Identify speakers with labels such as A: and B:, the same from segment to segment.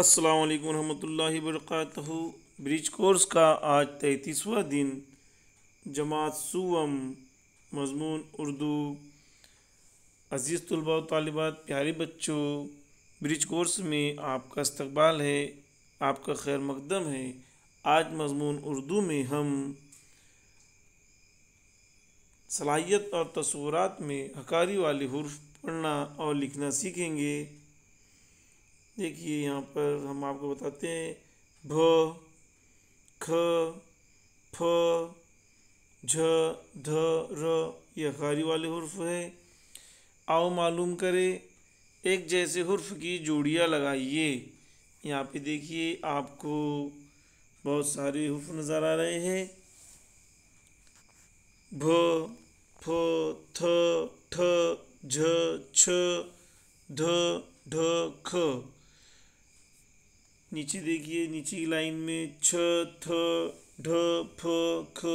A: अस्सलाम वालेकुम रहमतुल्लाहि वरकतहू ब्रिज कोर्स का आज तैंतीसवा दिन जमात सूम मजमून उर्दू अज़ीज़ तलबा तलबात प्यारे बच्चों ब्रिज कोर्स में आपका इस्तबाल है आपका खैर मकदम है आज मजमून उर्दू में हम सलाहियत और तस्वूरत में हकारी वाले हर्फ पढ़ना और लिखना सीखेंगे देखिए यहाँ पर हम आपको बताते हैं भ ख फ झ ध र ये खारी वाले हर्फ है आओ मालूम करें एक जैसे हर्फ की जोड़ियाँ लगाइए यहाँ पे देखिए आपको बहुत सारे हर्फ नज़र आ रहे हैं भ फ थ ठ झ छ ध ढ ख नीचे देखिए नीचे की लाइन में छ थ ढ फ ख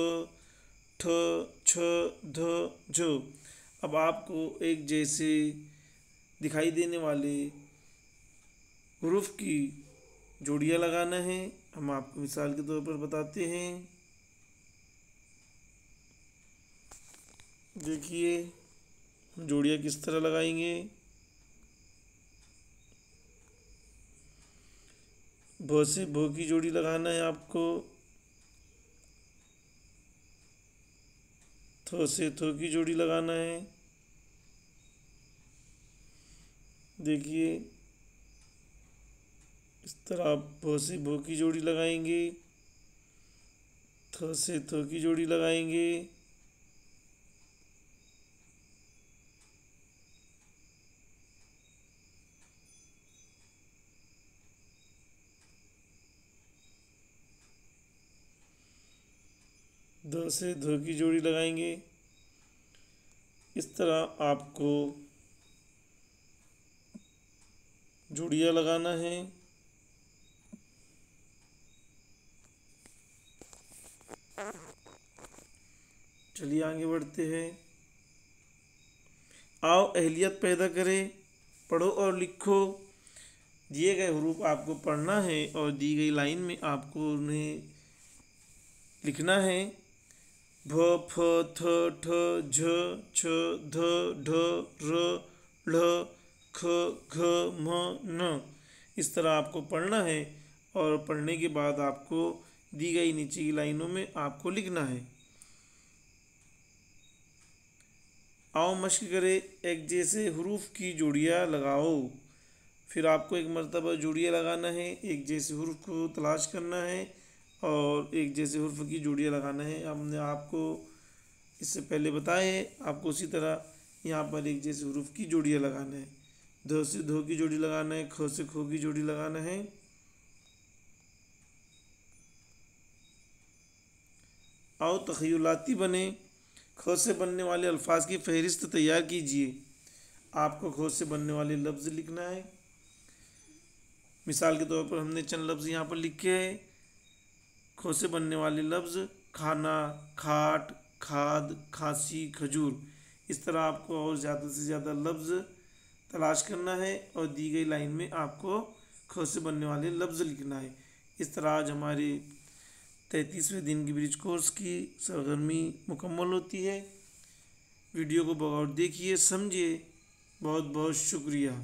A: ठ छ ध झ अब आपको एक जैसे दिखाई देने वाले हरूफ की जोड़ियाँ लगाना है हम आपको मिसाल के तौर पर बताते हैं देखिए हम जोड़ियाँ किस तरह लगाएंगे भ से भो की जोड़ी लगाना है आपको थो से थो की जोड़ी लगाना है देखिए इस तरह आप भो से भो की जोड़ी लगाएंगे थो से थो की जोड़ी लगाएंगे ध से ध की जोड़ी लगाएंगे इस तरह आपको जुड़िया लगाना है चलिए आगे बढ़ते हैं आओ अहलियत पैदा करें पढ़ो और लिखो दिए गए हरूप आपको पढ़ना है और दी गई लाइन में आपको उन्हें लिखना है भ फ थ ठ झ छ ध ढ र ढ ख घ म न इस तरह आपको पढ़ना है और पढ़ने के बाद आपको दी गई नीचे की लाइनों में आपको लिखना है आओ मश्क करे एक जैसे हरूफ की जुड़िया लगाओ फिर आपको एक मरतबा जुड़िया लगाना है एक जैसे हरूफ को तलाश करना है और एक जैसे हर्फ की जोड़ियाँ लगाना है हमने आपको इससे पहले बताया है आपको उसी तरह यहाँ पर एक जैसे हरूफ की जोड़ियाँ लगाना है धो से धो की जोड़ी लगाना है खो से खो की जोड़ी लगाना है आओ तखयलाती बने खो से बनने वाले अल्फाज की फहरिस्त तैयार कीजिए आपको खो से बनने वाले लफ्ज़ लिखना है मिसाल के तौर पर हमने चंद लफ्ज़ यहाँ पर लिखे हैं खो से बनने वाले लफ्ज़ खाना खाट खाद खांसी खजूर इस तरह आपको और ज़्यादा से ज़्यादा लफ्ज़ तलाश करना है और दी गई लाइन में आपको खो से बनने वाले लफ्ज़ लिखना है इस तरह आज हमारे तैंतीसवें दिन की ब्रिज कोर्स की सरगर्मी मुकम्मल होती है वीडियो को बगौर देखिए समझिए बहुत बहुत शुक्रिया